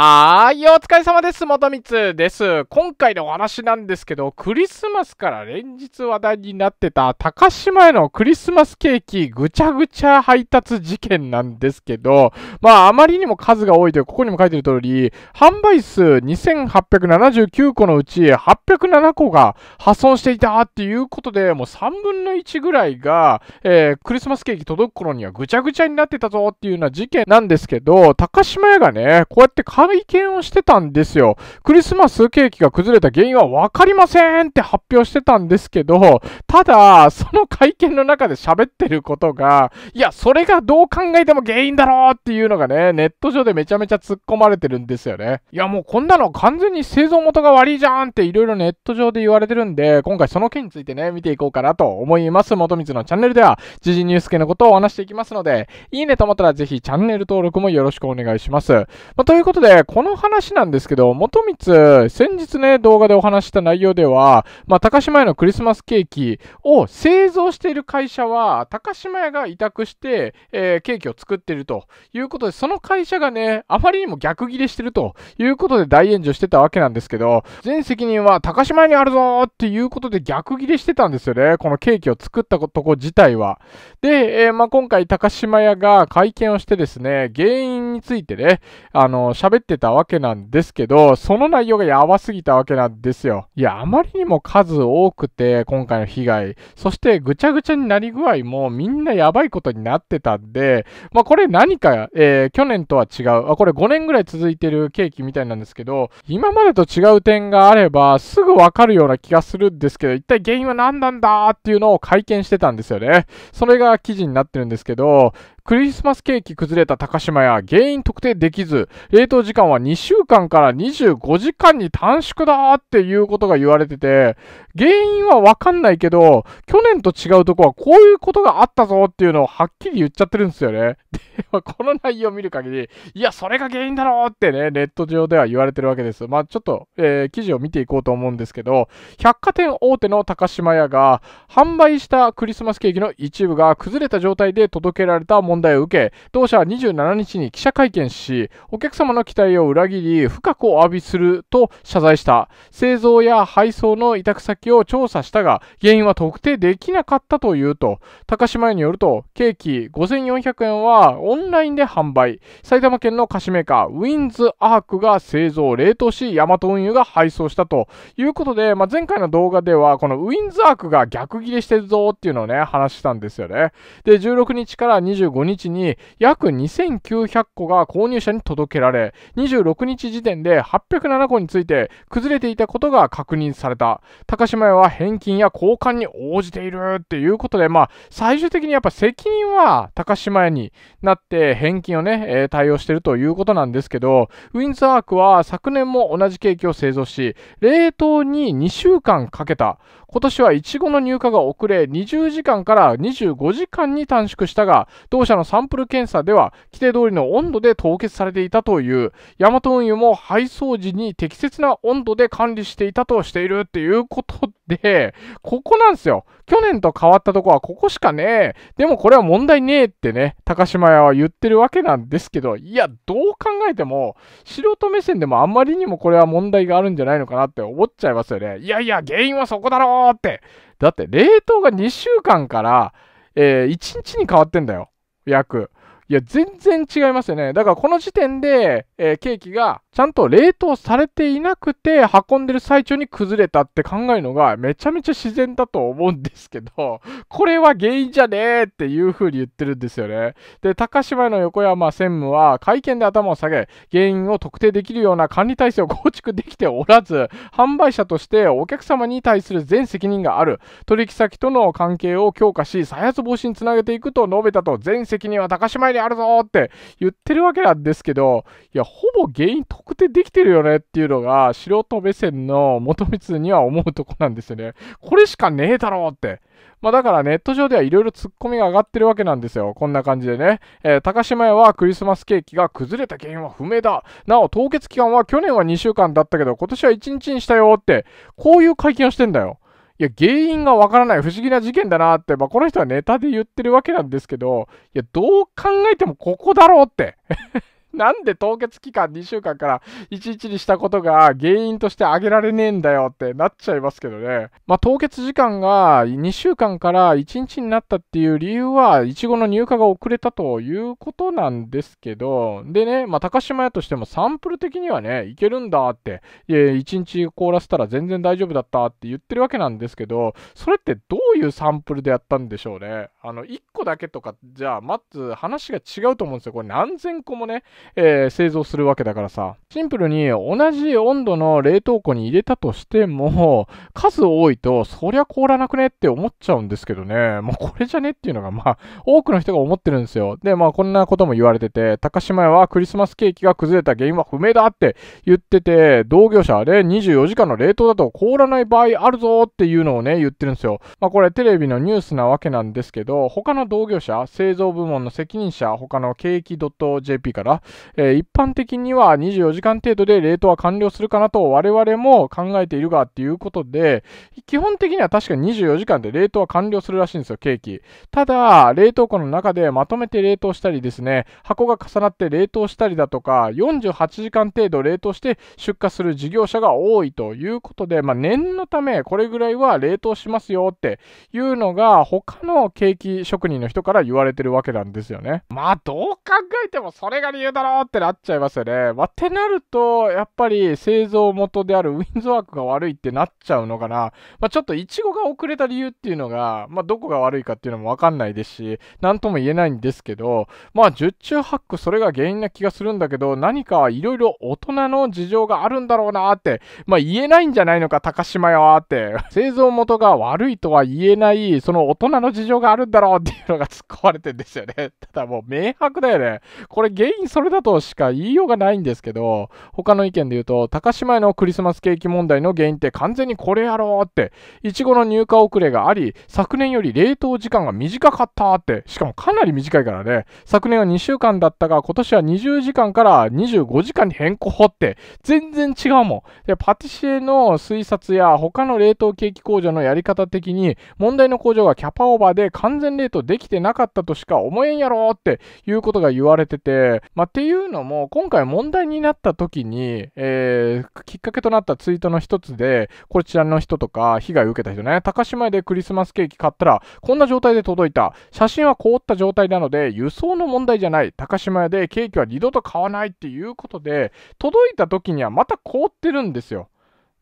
はーい、お疲れ様です。元光です。今回のお話なんですけど、クリスマスから連日話題になってた高島屋のクリスマスケーキぐちゃぐちゃ配達事件なんですけど、まあ、あまりにも数が多いという、ここにも書いてる通り、販売数2879個のうち807個が破損していたっていうことで、もう3分の1ぐらいが、えー、クリスマスケーキ届く頃にはぐちゃぐちゃになってたぞっていうような事件なんですけど、高島屋がね、こうやって会見をしてたんですよ。クリスマスケーキが崩れた原因は分かりませんって発表してたんですけど、ただ、その会見の中で喋ってることが、いや、それがどう考えても原因だろうっていうのがね、ネット上でめちゃめちゃ突っ込まれてるんですよね。いや、もうこんなの完全に製造元が悪いじゃんっていろいろネット上で言われてるんで、今回その件についてね、見ていこうかなと思います。元光のチャンネルでは、時事ニュース系のことをお話していきますので、いいねと思ったらぜひチャンネル登録もよろしくお願いします。まあ、ということで、で、この話なんですけど、元光、先日ね、動画でお話した内容では、まあ、高島屋のクリスマスケーキを製造している会社は、高島屋が委託して、えー、ケーキを作っているということで、その会社がね、あまりにも逆ギレしてるということで大炎上してたわけなんですけど、全責任は高島屋にあるぞっていうことで逆ギレしてたんですよね。このケーキを作ったとこ自体は。で、えー、まあ、今回高島屋が会見をしてですね、原因についてね、あの、喋喋ってたわけなんですけど、その内容がやばすぎたわけなんですよ。いや、あまりにも数多くて、今回の被害、そしてぐちゃぐちゃになり具合もみんなやばいことになってたんで、まあこれ何か、えー、去年とは違う、あ、これ5年ぐらい続いてるケーキみたいなんですけど、今までと違う点があれば、すぐわかるような気がするんですけど、一体原因は何なんだっていうのを会見してたんですよね。それが記事になってるんですけど、クリスマスケーキ崩れた高島屋、原因特定できず、冷凍時間は2週間から25時間に短縮だっていうことが言われてて、原因はわかんないけど、去年と違うとこはこういうことがあったぞっていうのをはっきり言っちゃってるんですよね。で、この内容を見る限り、いや、それが原因だろうってね、ネット上では言われてるわけです。まあちょっと、えー、記事を見ていこうと思うんですけど、百貨店大手の高島屋が、販売したクリスマスケーキの一部が崩れた状態で届けられた問題問題を受け、同社は27日に記者会見し、お客様の期待を裏切り、深くお詫びすると謝罪した。製造や配送の委託先を調査したが、原因は特定できなかったというと、高島屋によると、ケーキ5400円はオンラインで販売。埼玉県の菓子メーカー、ウィンズ・アークが製造、冷凍し、ヤマト運輸が配送したということで、まあ、前回の動画では、このウィンズ・アークが逆ギレしてるぞっていうのをね、話したんですよね。で、16日から25日日に約2900個が購入者に届けられ、26日時点で807個について崩れていたことが確認された。高島屋は返金や交換に応じているっていうことで、まあ、最終的にやっぱ責任は高島屋になって返金をね、えー、対応してるということなんですけど、ウィンズアークは昨年も同じケーキを製造し、冷凍に2週間かけた。今年はイチゴの入荷が遅れ20時間から25時間に短縮したが同社のサンプル検査では規定通りの温度で凍結されていたというヤマト運輸も配送時に適切な温度で管理していたとしているっていうことでここなんですよ去年と変わったとこはここしかねえでもこれは問題ねえってね高島屋は言ってるわけなんですけどいやどう考えても素人目線でもあんまりにもこれは問題があるんじゃないのかなって思っちゃいますよねいやいや原因はそこだろーって。だって冷凍が2週間から、えー、1日に変わってんだよ。約。いや、全然違いますよね。だからこの時点で、えー、ケーキがちゃんと冷凍されていなくて運んでる最中に崩れたって考えるのがめちゃめちゃ自然だと思うんですけど、これは原因じゃねえっていう風に言ってるんですよね。で、高島の横山専務は会見で頭を下げ、原因を特定できるような管理体制を構築できておらず、販売者としてお客様に対する全責任がある、取引先との関係を強化し、再発防止につなげていくと述べたと、全責任は高島屋にあるぞって言ってるわけなんですけど、いや、ほぼ原因特定できてるよねっていうのが、素人目線の元光には思うとこなんですよね。これしかねえだろうって。まあだからネット上ではいろいろツッコミが上がってるわけなんですよ。こんな感じでね。えー、高島屋はクリスマスケーキが崩れた原因は不明だ。なお、凍結期間は去年は2週間だったけど、今年は1日にしたよって、こういう会見をしてんだよ。いや、原因がわからない不思議な事件だなって、まあ、この人はネタで言ってるわけなんですけど、いや、どう考えてもここだろうってなんで凍結期間2週間から1日にしたことが原因として挙げられねえんだよってなっちゃいますけどね。まあ、凍結時間が2週間から1日になったっていう理由は、いちごの入荷が遅れたということなんですけど、でね、まあ、高島屋としてもサンプル的にはね、いけるんだって、いや、1日凍らせたら全然大丈夫だったって言ってるわけなんですけど、それってどういうサンプルでやったんでしょうね。あの、1個だけとか、じゃあ、まず話が違うと思うんですよ。これ何千個もね、えー、製造するわけだからさ、シンプルに同じ温度の冷凍庫に入れたとしても、数多いと、そりゃ凍らなくねって思っちゃうんですけどね、もうこれじゃねっていうのが、まあ、多くの人が思ってるんですよ。で、まあ、こんなことも言われてて、高島屋はクリスマスケーキが崩れた原因は不明だって言ってて、同業者で24時間の冷凍だと凍らない場合あるぞっていうのをね、言ってるんですよ。まあ、これテレビのニュースなわけなんですけど、他の同業者、製造部門の責任者、他のケーキ .jp から、えー、一般的には24時間程度で冷凍は完了するかなと我々も考えているがっていうことで、基本的には確かに24時間で冷凍は完了するらしいんですよ、ケーキ。ただ、冷凍庫の中でまとめて冷凍したりですね、箱が重なって冷凍したりだとか、48時間程度冷凍して出荷する事業者が多いということで、まあ、念のためこれぐらいは冷凍しますよっていうのが、他のケーキ職人の人から言われてるわけなんですよね。まあ、どう考えてもそれが理由だろってなっちゃいますよね。まあ、ってなると、やっぱり製造元であるウィンズワークが悪いってなっちゃうのかな。まあ、ちょっとイチゴが遅れた理由っていうのが、まあ、どこが悪いかっていうのもわかんないですし、なんとも言えないんですけど、まあ、十中八九それが原因な気がするんだけど、何かいろいろ大人の事情があるんだろうなって、まあ、言えないんじゃないのか、高島屋はって。製造元が悪いとは言えない、その大人の事情があるんだろうっていうのが突っ込まれてんですよね。ただもう明白だよね。これ原因それれだとしか言いようがないんですけど、他の意見で言うと、高島屋のクリスマスケーキ問題の原因って完全にこれやろうって、いちごの入荷遅れがあり、昨年より冷凍時間が短かったって、しかもかなり短いからね、昨年は2週間だったが、今年は20時間から25時間に変更って、全然違うもん。で、パティシエの推察や他の冷凍ケーキ工場のやり方的に、問題の工場がキャパオーバーで完全冷凍できてなかったとしか思えんやろっていうことが言われてて、まあていうのも、今回問題になった時に、えー、きっかけとなったツイートの一つで、こちらの人とか、被害を受けた人ね、高島屋でクリスマスケーキ買ったら、こんな状態で届いた。写真は凍った状態なので、輸送の問題じゃない。高島屋でケーキは二度と買わないっていうことで、届いた時にはまた凍ってるんですよ。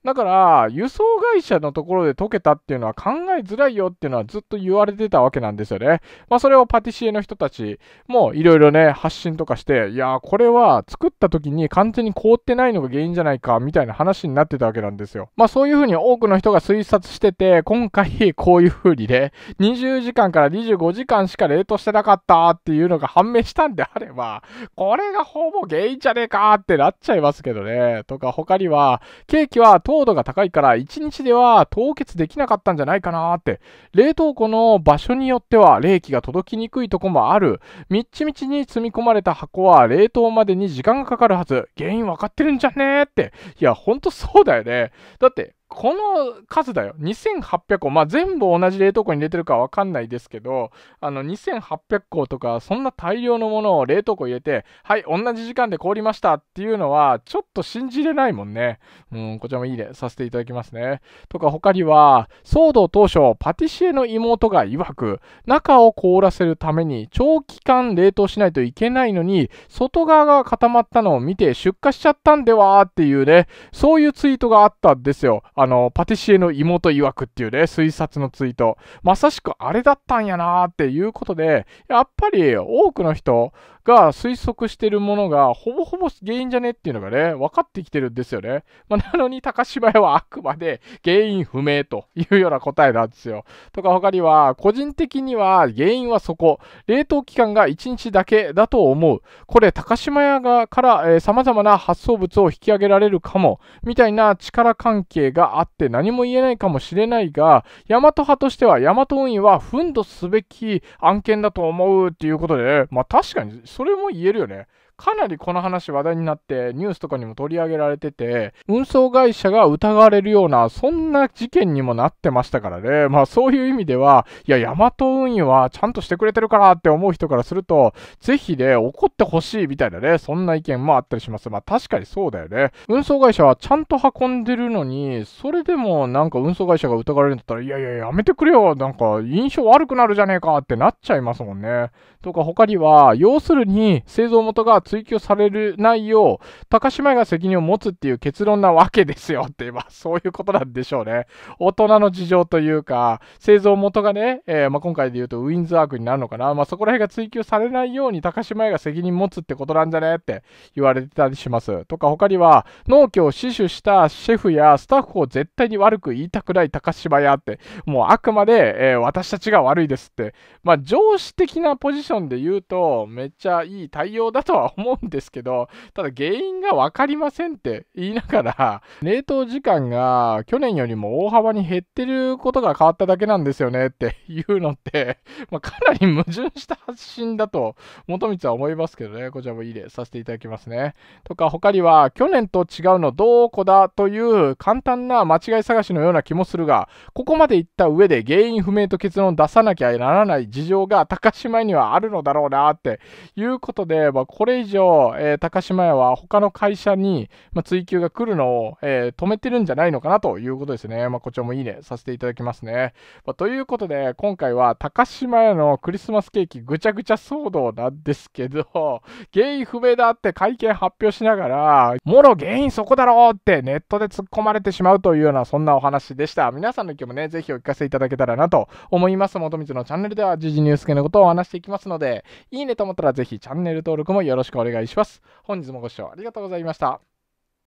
だから、輸送会社のところで解けたっていうのは考えづらいよっていうのはずっと言われてたわけなんですよね。まあ、それをパティシエの人たちもいろいろね、発信とかして、いやー、これは作った時に完全に凍ってないのが原因じゃないかみたいな話になってたわけなんですよ。まあ、そういうふうに多くの人が推察してて、今回こういうふうにね、20時間から25時間しか冷凍してなかったっていうのが判明したんであれば、これがほぼ原因じゃねえかってなっちゃいますけどね。とか、他には、ケーキは糖度が高いから1日では凍結できなかったんじゃないかなって。冷凍庫の場所によっては冷気が届きにくいとこもある。みっちみちに積み込まれた箱は冷凍までに時間がかかるはず。原因わかってるんじゃねーって。いや、ほんとそうだよね。だって、この数だよ。2800個。まあ、全部同じ冷凍庫に入れてるかわかんないですけど、あの、2800個とか、そんな大量のものを冷凍庫入れて、はい、同じ時間で凍りましたっていうのは、ちょっと信じれないもんね。うん、こちらもいいね。させていただきますね。とか、他には、騒動当初、パティシエの妹が曰く、中を凍らせるために長期間冷凍しないといけないのに、外側が固まったのを見て出荷しちゃったんではっていうね、そういうツイートがあったんですよ。あの、パティシエの妹曰くっていうね、推察のツイート。まさしくあれだったんやなーっていうことで、やっぱり多くの人、が推測してるものがほぼほぼ原因じゃねっていうのがね、分かってきてるんですよね。まあ、なのに高芝居はあくまで原因不明というような答えなんですよ。とか他には、個人的には原因はそこ、冷凍期間が1日だけだと思う。これ高島屋がから、えー、様々な発想物を引き上げられるかも、みたいな力関係があって何も言えないかもしれないが、大和派としては大和運輸は奮闘すべき案件だと思うっていうことで、まあ確かにそれも言えるよね。かなりこの話話題になってニュースとかにも取り上げられてて運送会社が疑われるようなそんな事件にもなってましたからねまあそういう意味ではいやヤマト運輸はちゃんとしてくれてるからって思う人からするとぜひね怒ってほしいみたいなねそんな意見もあったりしますまあ確かにそうだよね運送会社はちゃんと運んでるのにそれでもなんか運送会社が疑われるんだったらいやいややめてくれよなんか印象悪くなるじゃねえかってなっちゃいますもんねとか他には要するに製造元が追及されるないよう、高島屋が責任を持つっていう結論なわけですよって、まあそういうことなんでしょうね。大人の事情というか、製造元がね、えー、まあ、今回で言うとウィンズアークになるのかな、まあ、そこら辺が追及されないように高島屋が責任持つってことなんじゃねって言われてたりします。とか、他には、農協を死守したシェフやスタッフを絶対に悪く言いたくない高島屋って、もうあくまで、えー、私たちが悪いですって、まあ上司的なポジションで言うと、めっちゃいい対応だとは思うんですけど、ただ原因が分かりませんって言いながら、冷凍時間が去年よりも大幅に減ってることが変わっただけなんですよねっていうのって、まあ、かなり矛盾した発信だと、元光は思いますけどね、こちらもいいでさせていただきますね。とか、他には、去年と違うのどこだという簡単な間違い探しのような気もするが、ここまで言った上で原因不明と結論を出さなきゃならない事情が高島にはあるのだろうなっていうことで、まあ、これ以以上、えー、高島屋は他の会社に、まあ、追及が来るのを、えー、止めてるんじゃないのかなということですね。まあ、こちらもいいねさせていただきますね。まあ、ということで、今回は高島屋のクリスマスケーキぐちゃぐちゃ騒動なんですけど、原因不明だって会見発表しながら、もろ原因そこだろうってネットで突っ込まれてしまうというようなそんなお話でした。皆さんの意見もね、ぜひお聞かせいただけたらなと思います。元光のチャンネルでは時事ニュース系のことをお話していきますので、いいねと思ったらぜひチャンネル登録もよろしくくお願いします。本日もご視聴ありがとうございました。